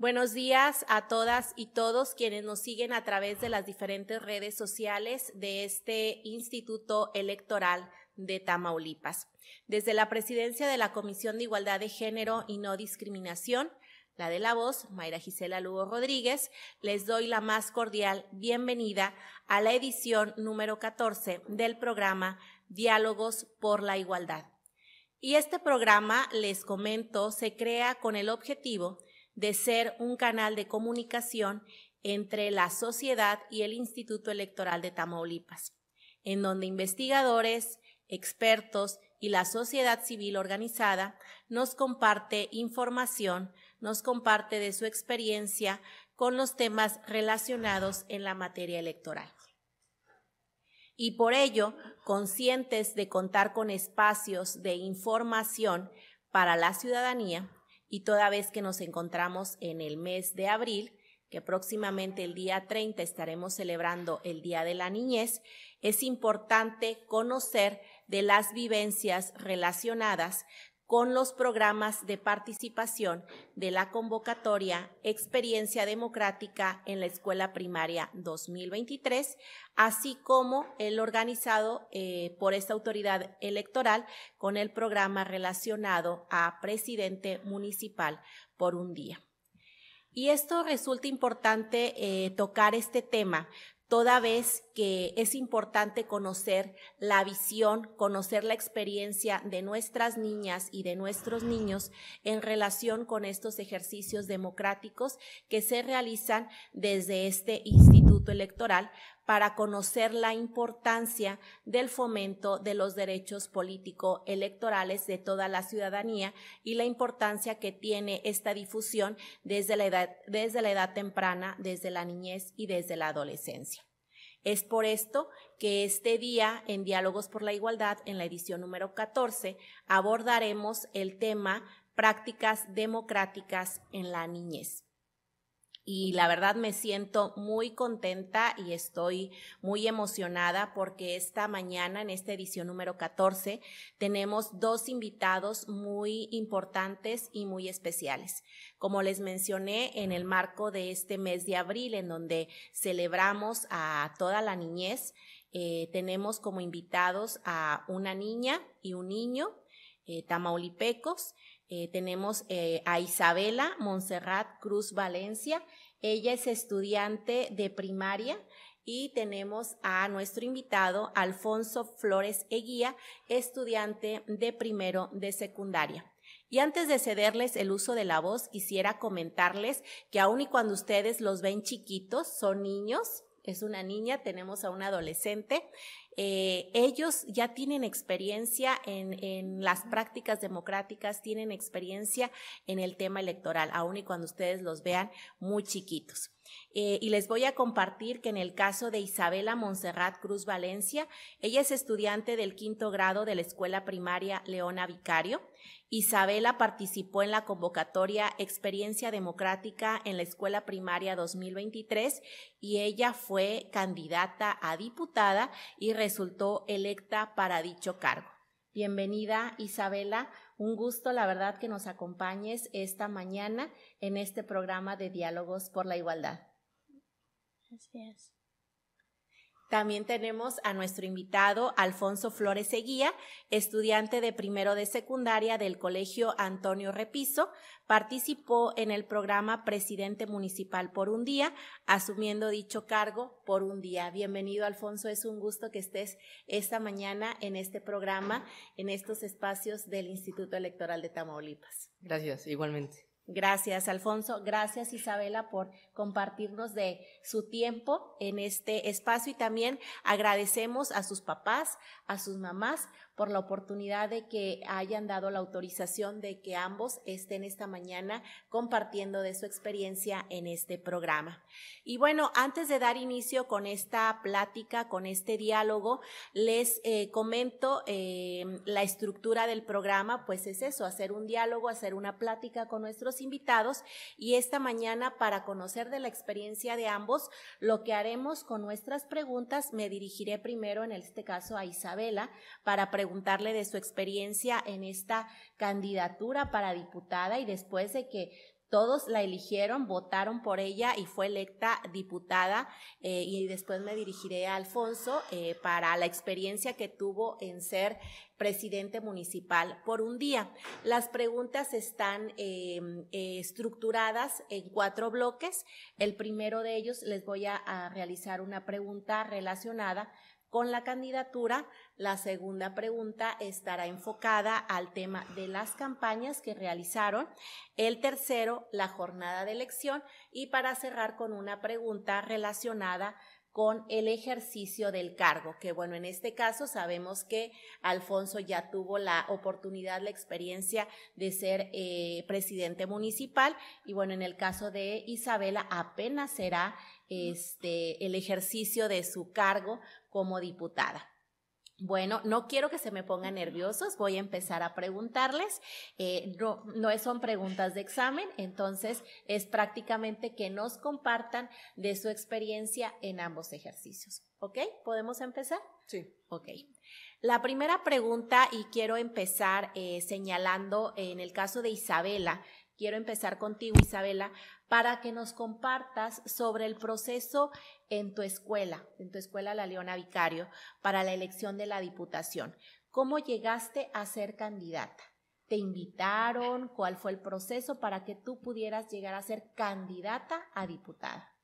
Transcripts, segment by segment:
Buenos días a todas y todos quienes nos siguen a través de las diferentes redes sociales de este Instituto Electoral de Tamaulipas. Desde la presidencia de la Comisión de Igualdad de Género y No Discriminación, la de la voz, Mayra Gisela Lugo Rodríguez, les doy la más cordial bienvenida a la edición número 14 del programa Diálogos por la Igualdad. Y este programa, les comento, se crea con el objetivo de ser un canal de comunicación entre la sociedad y el Instituto Electoral de Tamaulipas, en donde investigadores, expertos y la sociedad civil organizada nos comparte información, nos comparte de su experiencia con los temas relacionados en la materia electoral. Y por ello, conscientes de contar con espacios de información para la ciudadanía, y toda vez que nos encontramos en el mes de abril, que próximamente el día 30 estaremos celebrando el Día de la Niñez, es importante conocer de las vivencias relacionadas con los programas de participación de la convocatoria Experiencia Democrática en la Escuela Primaria 2023, así como el organizado eh, por esta autoridad electoral con el programa relacionado a presidente municipal por un día. Y esto resulta importante eh, tocar este tema toda vez que es importante conocer la visión, conocer la experiencia de nuestras niñas y de nuestros niños en relación con estos ejercicios democráticos que se realizan desde este instituto Electoral para conocer la importancia del fomento de los derechos político-electorales de toda la ciudadanía y la importancia que tiene esta difusión desde la edad, desde la edad temprana, desde la niñez y desde la adolescencia. Es por esto que este día en Diálogos por la Igualdad, en la edición número 14, abordaremos el tema prácticas democráticas en la niñez y la verdad me siento muy contenta y estoy muy emocionada porque esta mañana, en esta edición número 14, tenemos dos invitados muy importantes y muy especiales. Como les mencioné, en el marco de este mes de abril, en donde celebramos a toda la niñez, eh, tenemos como invitados a una niña y un niño eh, tamaulipecos eh, tenemos eh, a Isabela Montserrat Cruz Valencia. Ella es estudiante de primaria y tenemos a nuestro invitado Alfonso Flores Eguía, estudiante de primero de secundaria. Y antes de cederles el uso de la voz, quisiera comentarles que aun y cuando ustedes los ven chiquitos, son niños, es una niña, tenemos a un adolescente, eh, ellos ya tienen experiencia en, en, las prácticas democráticas, tienen experiencia en el tema electoral, aun y cuando ustedes los vean muy chiquitos. Eh, y les voy a compartir que en el caso de Isabela Monserrat Cruz Valencia, ella es estudiante del quinto grado de la escuela primaria Leona Vicario. Isabela participó en la convocatoria Experiencia Democrática en la Escuela Primaria 2023 y ella fue candidata a diputada y resultó electa para dicho cargo. Bienvenida, Isabela. Un gusto, la verdad, que nos acompañes esta mañana en este programa de Diálogos por la Igualdad. Gracias. También tenemos a nuestro invitado Alfonso Flores Eguía, estudiante de primero de secundaria del Colegio Antonio Repiso. Participó en el programa Presidente Municipal por un día, asumiendo dicho cargo por un día. Bienvenido, Alfonso. Es un gusto que estés esta mañana en este programa, en estos espacios del Instituto Electoral de Tamaulipas. Gracias, igualmente. Gracias, Alfonso. Gracias, Isabela, por compartirnos de su tiempo en este espacio y también agradecemos a sus papás, a sus mamás, por la oportunidad de que hayan dado la autorización de que ambos estén esta mañana compartiendo de su experiencia en este programa. Y bueno, antes de dar inicio con esta plática, con este diálogo, les eh, comento eh, la estructura del programa, pues es eso, hacer un diálogo, hacer una plática con nuestros invitados y esta mañana para conocer de la experiencia de ambos, lo que haremos con nuestras preguntas, me dirigiré primero en este caso a Isabela para preguntarle de su experiencia en esta candidatura para diputada y después de que todos la eligieron, votaron por ella y fue electa diputada eh, y después me dirigiré a Alfonso eh, para la experiencia que tuvo en ser presidente municipal por un día. Las preguntas están em, estructuradas en cuatro bloques. El primero de ellos les voy a realizar una pregunta relacionada con la candidatura. La segunda pregunta estará enfocada al tema de las campañas que realizaron. El tercero, la jornada de elección. Y para cerrar con una pregunta relacionada con el ejercicio del cargo, que bueno, en este caso sabemos que Alfonso ya tuvo la oportunidad, la experiencia de ser eh, presidente municipal y bueno, en el caso de Isabela apenas será este, el ejercicio de su cargo como diputada. Bueno, no quiero que se me pongan nerviosos, voy a empezar a preguntarles. Eh, no, no son preguntas de examen, entonces es prácticamente que nos compartan de su experiencia en ambos ejercicios. ¿Ok? ¿Podemos empezar? Sí. Ok. La primera pregunta, y quiero empezar eh, señalando en el caso de Isabela, quiero empezar contigo, Isabela, para que nos compartas sobre el proceso en tu escuela, en tu escuela La Leona Vicario, para la elección de la Diputación. ¿Cómo llegaste a ser candidata? ¿Te invitaron? ¿Cuál fue el proceso para que tú pudieras llegar a ser candidata a diputada?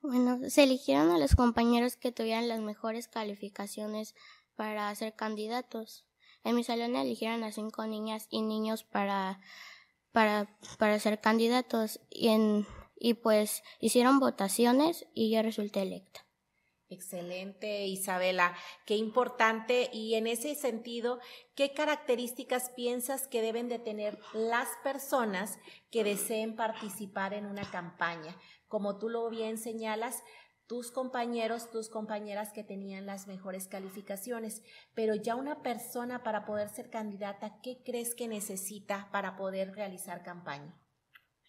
Bueno, se eligieron a los compañeros que tuvieran las mejores calificaciones para ser candidatos. En mi salón eligieron a cinco niñas y niños para, para, para ser candidatos y, en, y pues hicieron votaciones y yo resulté electa. Excelente, Isabela. Qué importante. Y en ese sentido, ¿qué características piensas que deben de tener las personas que deseen participar en una campaña? Como tú lo bien señalas, tus compañeros, tus compañeras que tenían las mejores calificaciones. Pero ya una persona para poder ser candidata, ¿qué crees que necesita para poder realizar campaña?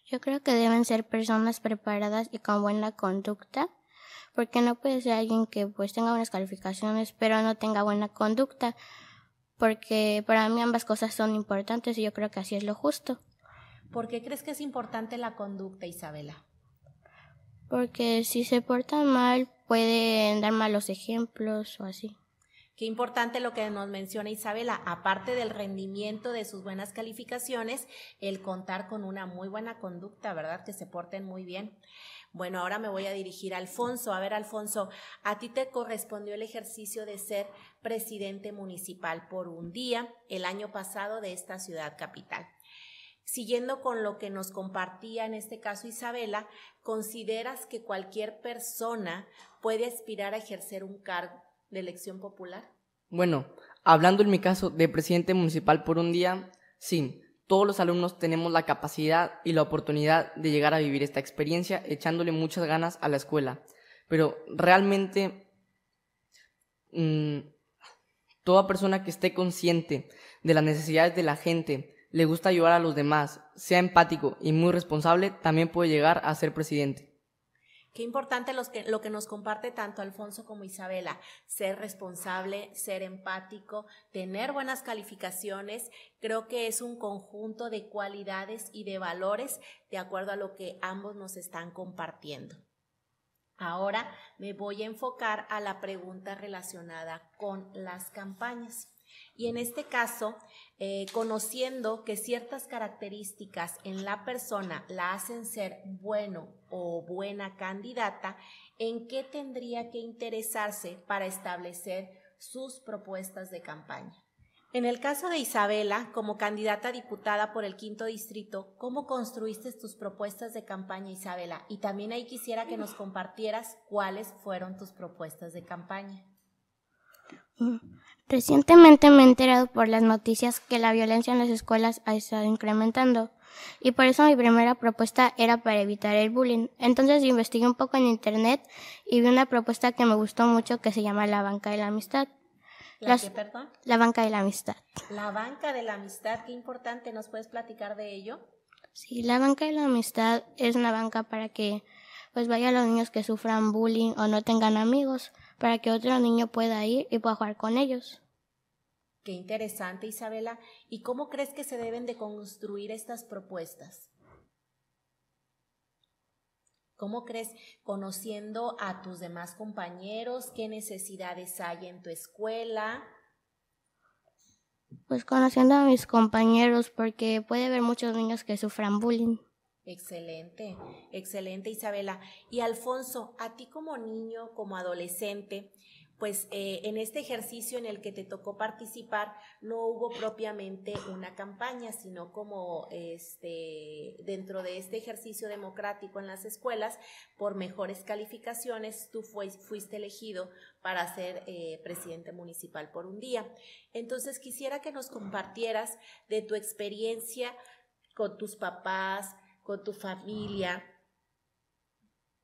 Yo creo que deben ser personas preparadas y con buena conducta, porque no puede ser alguien que pues tenga buenas calificaciones pero no tenga buena conducta, porque para mí ambas cosas son importantes y yo creo que así es lo justo. ¿Por qué crees que es importante la conducta, Isabela? porque si se portan mal pueden dar malos ejemplos o así. Qué importante lo que nos menciona Isabela, aparte del rendimiento de sus buenas calificaciones, el contar con una muy buena conducta, ¿verdad? Que se porten muy bien. Bueno, ahora me voy a dirigir a Alfonso. A ver, Alfonso, a ti te correspondió el ejercicio de ser presidente municipal por un día el año pasado de esta ciudad capital. Siguiendo con lo que nos compartía en este caso Isabela, ¿consideras que cualquier persona puede aspirar a ejercer un cargo de elección popular? Bueno, hablando en mi caso de presidente municipal por un día, sí, todos los alumnos tenemos la capacidad y la oportunidad de llegar a vivir esta experiencia echándole muchas ganas a la escuela. Pero realmente mm, toda persona que esté consciente de las necesidades de la gente, le gusta ayudar a los demás, sea empático y muy responsable, también puede llegar a ser presidente. Qué importante lo que nos comparte tanto Alfonso como Isabela, ser responsable, ser empático, tener buenas calificaciones, creo que es un conjunto de cualidades y de valores de acuerdo a lo que ambos nos están compartiendo. Ahora me voy a enfocar a la pregunta relacionada con las campañas. Y en este caso, eh, conociendo que ciertas características en la persona la hacen ser bueno o buena candidata, ¿en qué tendría que interesarse para establecer sus propuestas de campaña? En el caso de Isabela, como candidata diputada por el quinto distrito, ¿cómo construiste tus propuestas de campaña, Isabela? Y también ahí quisiera que nos compartieras cuáles fueron tus propuestas de campaña. Recientemente me he enterado por las noticias que la violencia en las escuelas ha estado incrementando y por eso mi primera propuesta era para evitar el bullying. Entonces investigué un poco en internet y vi una propuesta que me gustó mucho que se llama la banca de la amistad. ¿La La banca de la amistad. La banca de la amistad, qué importante, ¿nos puedes platicar de ello? Sí, la banca de la amistad es una banca para que pues vaya los niños que sufran bullying o no tengan amigos para que otro niño pueda ir y pueda jugar con ellos. Qué interesante, Isabela. ¿Y cómo crees que se deben de construir estas propuestas? ¿Cómo crees, conociendo a tus demás compañeros, qué necesidades hay en tu escuela? Pues conociendo a mis compañeros, porque puede haber muchos niños que sufran bullying. Excelente, excelente Isabela. Y Alfonso, a ti como niño, como adolescente, pues eh, en este ejercicio en el que te tocó participar no hubo propiamente una campaña, sino como este, dentro de este ejercicio democrático en las escuelas, por mejores calificaciones, tú fuiste elegido para ser eh, presidente municipal por un día. Entonces quisiera que nos compartieras de tu experiencia con tus papás, con tu familia,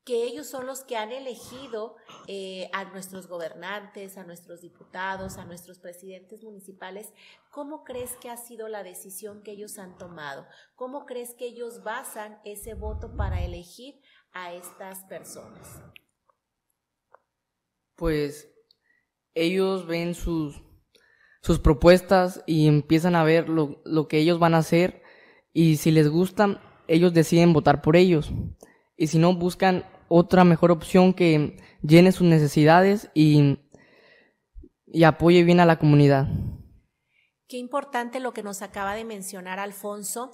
que ellos son los que han elegido eh, a nuestros gobernantes, a nuestros diputados, a nuestros presidentes municipales, ¿cómo crees que ha sido la decisión que ellos han tomado? ¿Cómo crees que ellos basan ese voto para elegir a estas personas? Pues ellos ven sus, sus propuestas y empiezan a ver lo, lo que ellos van a hacer y si les gustan, ellos deciden votar por ellos. Y si no, buscan otra mejor opción que llene sus necesidades y, y apoye bien a la comunidad. Qué importante lo que nos acaba de mencionar Alfonso,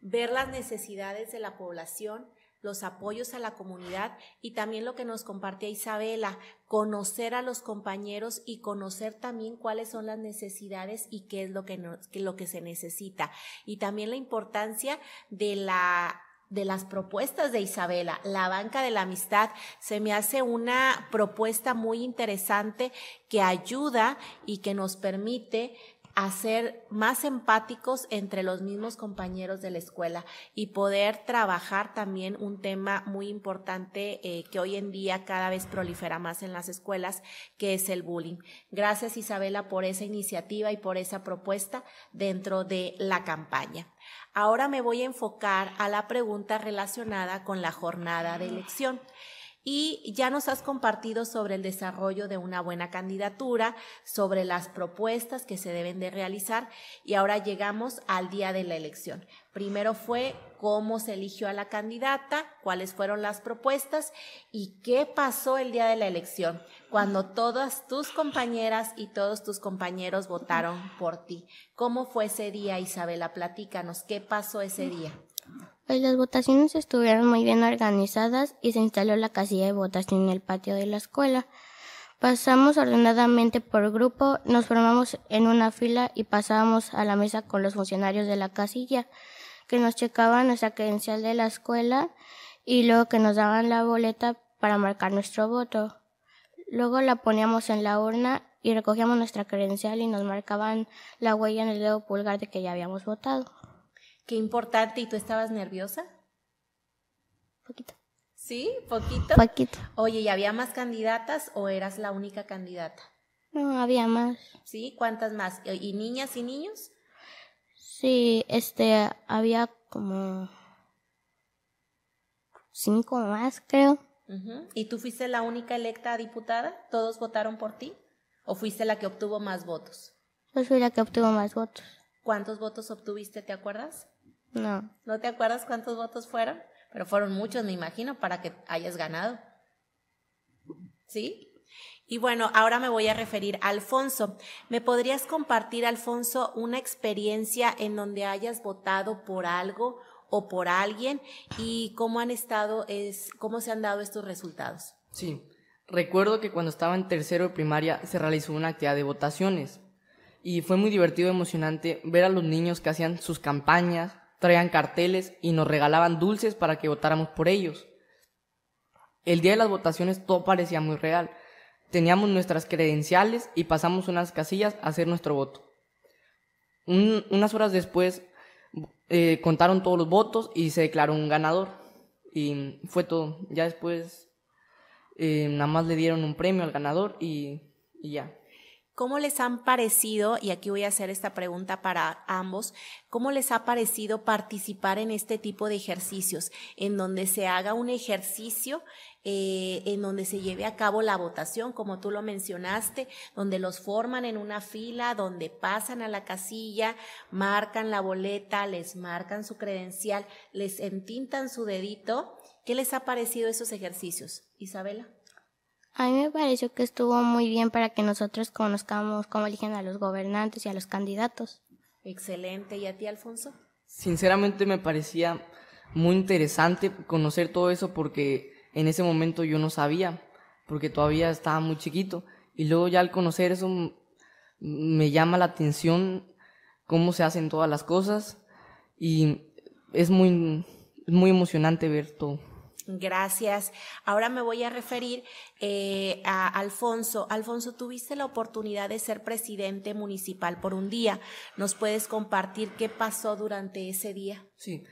ver las necesidades de la población, los apoyos a la comunidad y también lo que nos compartía Isabela, conocer a los compañeros y conocer también cuáles son las necesidades y qué es lo que, lo que se necesita. Y también la importancia de la de las propuestas de Isabela, la banca de la amistad, se me hace una propuesta muy interesante que ayuda y que nos permite hacer más empáticos entre los mismos compañeros de la escuela y poder trabajar también un tema muy importante eh, que hoy en día cada vez prolifera más en las escuelas, que es el bullying. Gracias Isabela por esa iniciativa y por esa propuesta dentro de la campaña. Ahora me voy a enfocar a la pregunta relacionada con la jornada de ah. elección y ya nos has compartido sobre el desarrollo de una buena candidatura, sobre las propuestas que se deben de realizar y ahora llegamos al día de la elección. Primero fue cómo se eligió a la candidata, cuáles fueron las propuestas y qué pasó el día de la elección, cuando todas tus compañeras y todos tus compañeros votaron por ti. ¿Cómo fue ese día, Isabela? Platícanos, ¿qué pasó ese día? Pues las votaciones estuvieron muy bien organizadas y se instaló la casilla de votación en el patio de la escuela. Pasamos ordenadamente por grupo, nos formamos en una fila y pasábamos a la mesa con los funcionarios de la casilla, que nos checaban nuestra credencial de la escuela y luego que nos daban la boleta para marcar nuestro voto. Luego la poníamos en la urna y recogíamos nuestra credencial y nos marcaban la huella en el dedo pulgar de que ya habíamos votado qué importante y tú estabas nerviosa. Poquito. ¿Sí? ¿Poquito? Poquito. Oye, ¿y había más candidatas o eras la única candidata? No, había más. ¿Sí? ¿Cuántas más? ¿Y niñas y niños? Sí, este, había como cinco más, creo. ¿Y tú fuiste la única electa diputada? ¿Todos votaron por ti? ¿O fuiste la que obtuvo más votos? Yo fui la que obtuvo más votos. ¿Cuántos votos obtuviste, te acuerdas? No. ¿No te acuerdas cuántos votos fueron? Pero fueron muchos, me imagino, para que hayas ganado. ¿Sí? Y bueno, ahora me voy a referir a Alfonso. ¿Me podrías compartir, Alfonso, una experiencia en donde hayas votado por algo o por alguien y cómo han estado, es, cómo se han dado estos resultados? Sí, recuerdo que cuando estaba en tercero de primaria se realizó una actividad de votaciones y fue muy divertido y emocionante ver a los niños que hacían sus campañas, traían carteles y nos regalaban dulces para que votáramos por ellos. El día de las votaciones todo parecía muy real. Teníamos nuestras credenciales y pasamos unas casillas a hacer nuestro voto. unas horas después eh, contaron todos los votos y se declaró un ganador. Y fue todo. Ya después eh, nada más le dieron un premio al ganador y ya. ¿Cómo les han parecido, y aquí voy a hacer esta pregunta para ambos, cómo les ha parecido participar en este tipo de ejercicios, en donde se haga un ejercicio, eh, en donde se lleve a cabo la votación, como tú lo mencionaste, donde los forman en una fila, donde pasan a la casilla, marcan la boleta, les marcan su credencial, les entintan su dedito? ¿Qué les ha parecido esos ejercicios, Isabela? A mí me pareció que estuvo muy bien para que nosotros conozcamos cómo eligen a los gobernantes y a los candidatos. Excelente. ¿Y a ti, Alfonso? Sinceramente me parecía muy interesante conocer todo eso porque en ese momento yo no sabía, porque todavía estaba muy chiquito. Y luego ya al conocer eso me llama la atención cómo se hacen todas las cosas y es muy, muy emocionante ver todo. Gracias. Ahora me voy a referir eh, a Alfonso. Alfonso, tuviste la oportunidad de ser presidente municipal por un día. ¿Nos puedes compartir qué pasó durante ese día? Sí,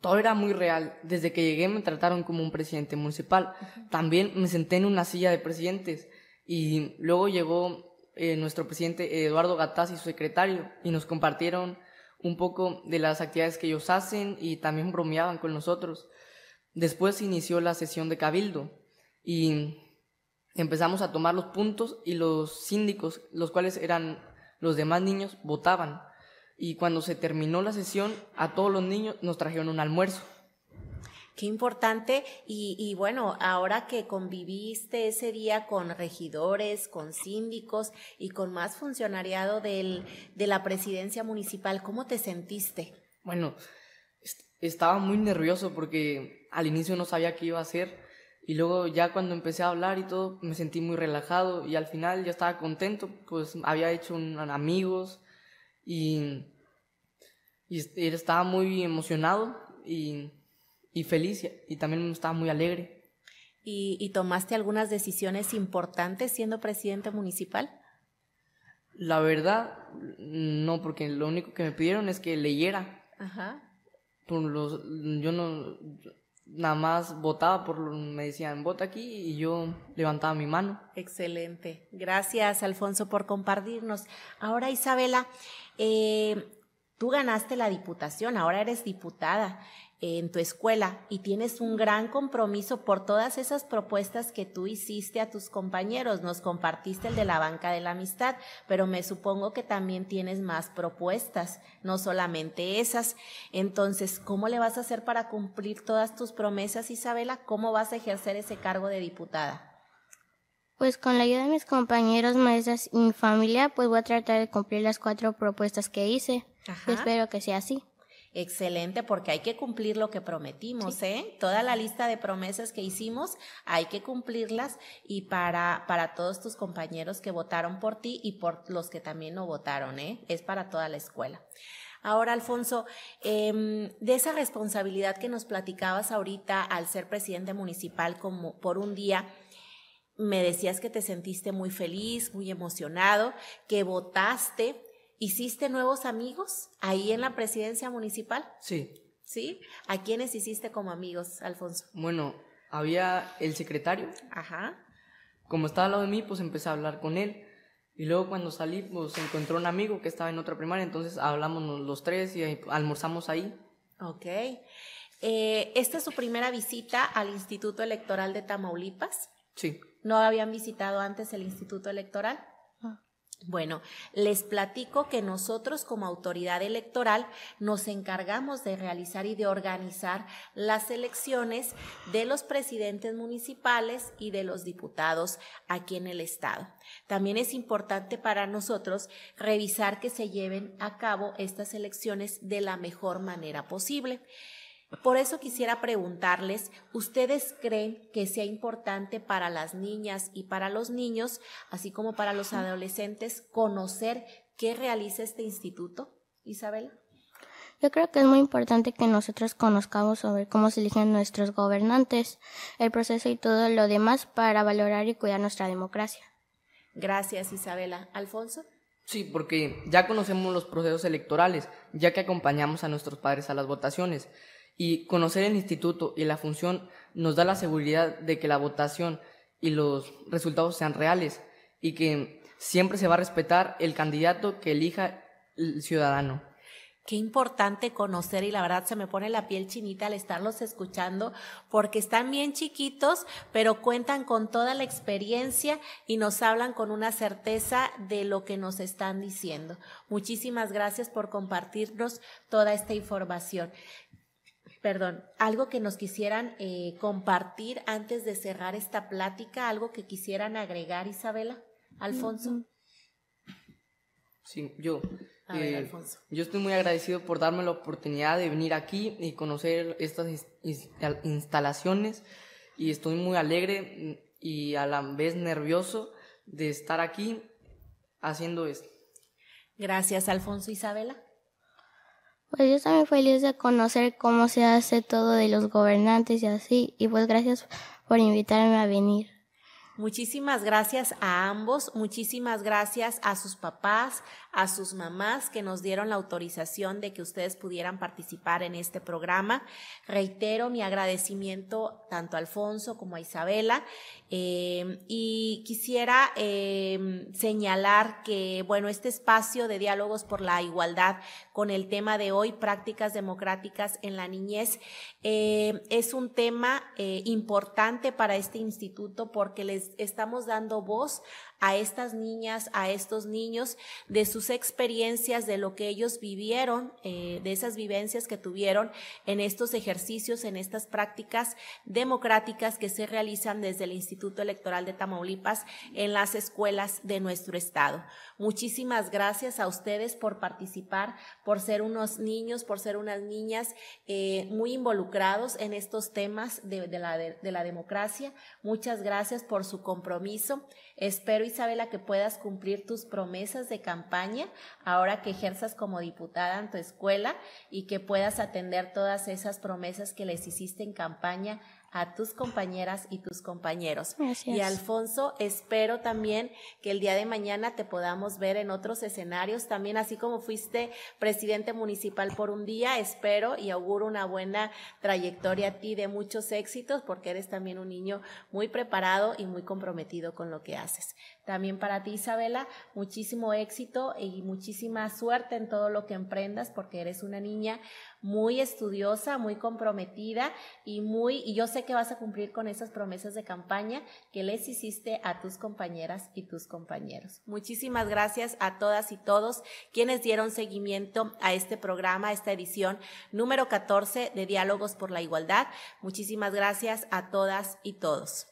todo era muy real. Desde que llegué me trataron como un presidente municipal. También me senté en una silla de presidentes y luego llegó eh, nuestro presidente Eduardo Gataz y su secretario y nos compartieron un poco de las actividades que ellos hacen y también bromeaban con nosotros. Después inició la sesión de cabildo y empezamos a tomar los puntos y los síndicos, los cuales eran los demás niños, votaban. Y cuando se terminó la sesión, a todos los niños nos trajeron un almuerzo. Qué importante. Y, bueno, ahora que conviviste ese día con regidores, con síndicos y con más funcionariado de la presidencia municipal, ¿cómo te sentiste? Bueno, estaba muy nervioso porque al inicio no sabía qué iba a hacer y luego ya cuando empecé a hablar y todo me sentí muy relajado y al final ya estaba contento, pues había hecho un, amigos y, y estaba muy emocionado y, y feliz y también estaba muy alegre. ¿Y, ¿Y, tomaste algunas decisiones importantes siendo presidente municipal? La verdad, no, porque lo único que me pidieron es que leyera. Ajá. los, yo no, nada más votaba por me decían vota aquí y yo levantaba mi mano. Excelente. Gracias Alfonso por compartirnos. Ahora Isabela, eh, tú ganaste la diputación, ahora eres diputada en tu escuela y tienes un gran compromiso por todas esas propuestas que tú hiciste a tus compañeros. Nos compartiste el de la banca de la amistad, pero me supongo que también tienes más propuestas, no solamente esas. Entonces, ¿cómo le vas a hacer para cumplir todas tus promesas, Isabela? ¿Cómo vas a ejercer ese cargo de diputada? Pues con la ayuda de mis compañeros, maestras y mi familia, pues voy a tratar de cumplir las cuatro propuestas que hice. Espero que sea así. Excelente, porque hay que cumplir lo que prometimos, ¿eh? Toda la lista de promesas que hicimos, hay que cumplirlas y para, para todos tus compañeros que votaron por ti y por los que también no votaron, ¿eh? Es para toda la escuela. Ahora, Alfonso, em, de esa responsabilidad que nos platicabas ahorita al ser presidente municipal por un día, me decías que te sentiste muy feliz, muy emocionado, que votaste ¿Hiciste nuevos amigos ahí en la presidencia municipal? Sí. ¿Sí? ¿A quiénes hiciste como amigos, Alfonso? Bueno, había el secretario. Ajá. Como estaba al lado de mí, pues empecé a hablar con él. Y luego cuando salí, pues encontró un amigo que estaba en otra primaria, entonces hablamos los tres y almorzamos ahí. Ok. Eh, ¿Esta es su primera visita al Instituto Electoral de Tamaulipas? Sí. ¿No habían visitado antes el Instituto Electoral? Bueno, les platico que nosotros como autoridad electoral nos encargamos de realizar y de organizar las elecciones de los presidentes municipales y de los diputados aquí en el Estado. También es importante para nosotros revisar que se lleven a cabo estas elecciones de la mejor manera posible. Por eso quisiera preguntarles, ¿ustedes creen que sea importante para las niñas y para los niños, así como para los adolescentes, conocer qué realiza este instituto, Isabel. Yo creo que es muy importante que nosotros conozcamos sobre cómo se eligen nuestros gobernantes, el proceso y todo lo demás para valorar y cuidar nuestra democracia. Gracias, Isabela. Alfonso. Sí, porque ya conocemos los procesos electorales, ya que acompañamos a nuestros padres a las votaciones. Y conocer el instituto y la función nos da la seguridad de que la votación y los resultados sean reales y que siempre se va a respetar el candidato que elija el ciudadano. Qué importante conocer y la verdad se me pone la piel chinita al estarlos escuchando porque están bien chiquitos, pero cuentan con toda la experiencia y nos hablan con una certeza de lo que nos están diciendo. Muchísimas gracias por compartirnos toda esta información perdón, algo que nos quisieran eh, compartir antes de cerrar esta plática, algo que quisieran agregar, Isabela, Alfonso. Sí, yo. Eh, Alfonso. Yo estoy muy agradecido por darme la oportunidad de venir aquí y conocer estas instalaciones y estoy muy alegre mm, y a la vez nervioso de estar aquí haciendo esto. Gracias, Alfonso Isabela. Pues yo también feliz de conocer cómo se hace todo de los gobernantes y así, y pues gracias por invitarme a venir. Muchísimas gracias a ambos, muchísimas gracias a sus papás, a sus mamás que nos dieron la autorización de que ustedes pudieran participar en este programa. Reitero mi agradecimiento tanto a Alfonso como a Isabela eh, y quisiera em, señalar que, bueno, este espacio de diálogos por la igualdad con el tema de hoy, prácticas democráticas en la niñez, eh, es un tema eh, importante para este instituto porque les estamos dando voz a estas niñas, a estos niños, de sus experiencias, de lo que ellos vivieron, eh, de esas vivencias que tuvieron en estos ejercicios, en estas prácticas democráticas que se realizan desde el Instituto Electoral de Tamaulipas en las escuelas de nuestro estado. Muchísimas gracias a ustedes por participar, por ser unos niños, por ser unas niñas eh, muy involucrados en estos temas de, la, de la democracia. Muchas gracias por su compromiso. Espero, Isabela, que puedas cumplir tus promesas de campaña ahora que ejerzas como diputada en tu escuela y que puedas atender todas esas promesas que les hiciste en campaña a tus compañeras y tus compañeros. Y Alfonso, espero también que el día de mañana te podamos ver en otros escenarios, también así como fuiste presidente municipal por un día, espero y auguro una buena trayectoria a ti de muchos éxitos porque eres también un niño muy preparado y muy comprometido con lo que haces. También para ti, Isabela, muchísimo éxito y muchísima suerte en todo lo que emprendas porque eres una niña muy estudiosa, muy comprometida y muy y yo sé que vas a cumplir con esas promesas de campaña que les hiciste a tus compañeras y tus compañeros. Muchísimas gracias a todas y todos quienes dieron seguimiento a este programa, a esta edición número 14 de Diálogos por la Igualdad. Muchísimas gracias a todas y todos.